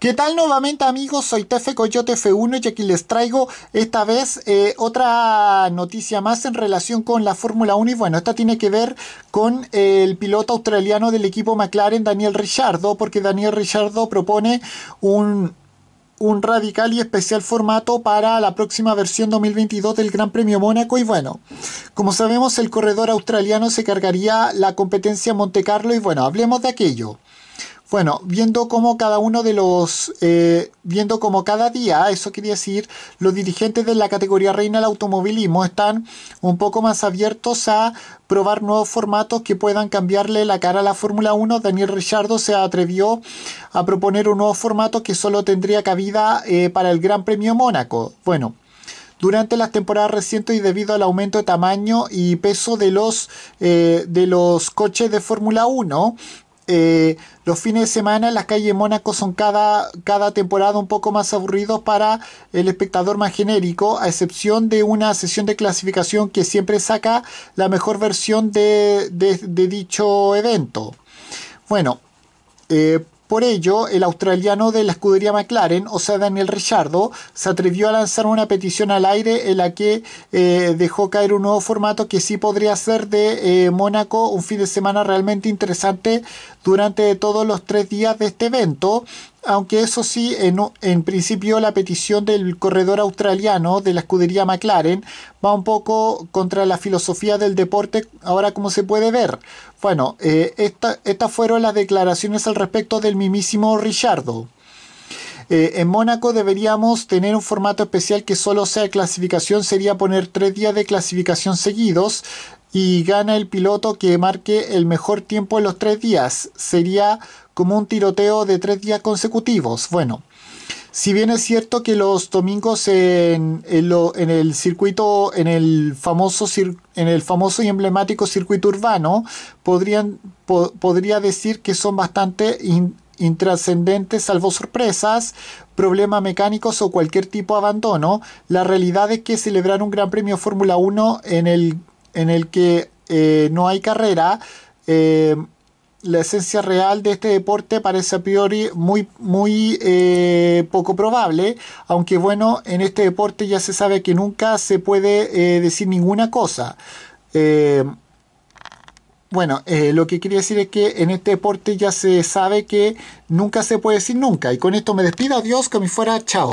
¿Qué tal nuevamente amigos? Soy Tefe Coyote F1 y aquí les traigo esta vez eh, otra noticia más en relación con la Fórmula 1 y bueno, esta tiene que ver con el piloto australiano del equipo McLaren Daniel Ricciardo porque Daniel Ricciardo propone un, radical y especial formato para la próxima versión 2022 del Gran Premio Mónaco y bueno, como sabemos el corredor australiano se cargaría la competencia Monte Carlo y bueno, hablemos de aquello. Bueno, viendo cómo cada uno de los, eh, viendo cómo cada día, eso quería decir, los dirigentes de la categoría reina del automovilismo están un poco más abiertos a probar nuevos formatos que puedan cambiarle la cara a la Fórmula 1. Daniel Richardo se atrevió a proponer un nuevo formato que solo tendría cabida eh, para el Gran Premio Mónaco. Bueno, durante las temporadas recientes y debido al aumento de tamaño y peso de los, eh, de los coches de Fórmula 1, eh, los fines de semana en las calles de Mónaco son cada, cada temporada un poco más aburridos para el espectador más genérico, a excepción de una sesión de clasificación que siempre saca la mejor versión de, dicho evento. Bueno, eh, por ello, el australiano de la escudería McLaren, o sea Daniel Richardo, se atrevió a lanzar una petición al aire en la que eh, dejó caer un nuevo formato que sí podría ser de eh, Mónaco un fin de semana realmente interesante durante todos los tres días de este evento aunque eso sí, en, principio la petición del corredor australiano de la escudería McLaren va un poco contra la filosofía del deporte, ahora como se puede ver. Bueno, eh, estas fueron las declaraciones al respecto del mismísimo Richardo. Eh, en Mónaco deberíamos tener un formato especial que solo sea clasificación, sería poner tres días de clasificación seguidos, y gana el piloto que marque el mejor tiempo en los tres días. Sería como un tiroteo de tres días consecutivos. Bueno, si bien es cierto que los domingos en, el circuito, en el famoso en el famoso y emblemático circuito urbano, podrían, podría decir que son bastante intrascendentes, salvo sorpresas, problemas mecánicos o cualquier tipo de abandono, la realidad es que celebrar un Gran Premio Fórmula 1 en el en el que eh, no hay carrera, eh, la esencia real de este deporte parece a priori muy, muy eh, poco probable, aunque bueno, en este deporte ya se sabe que nunca se puede decir ninguna cosa. bueno, lo que quería decir es que en este deporte ya se sabe que nunca se puede decir nunca. Y con esto me despido, adiós, que me fuera, chao.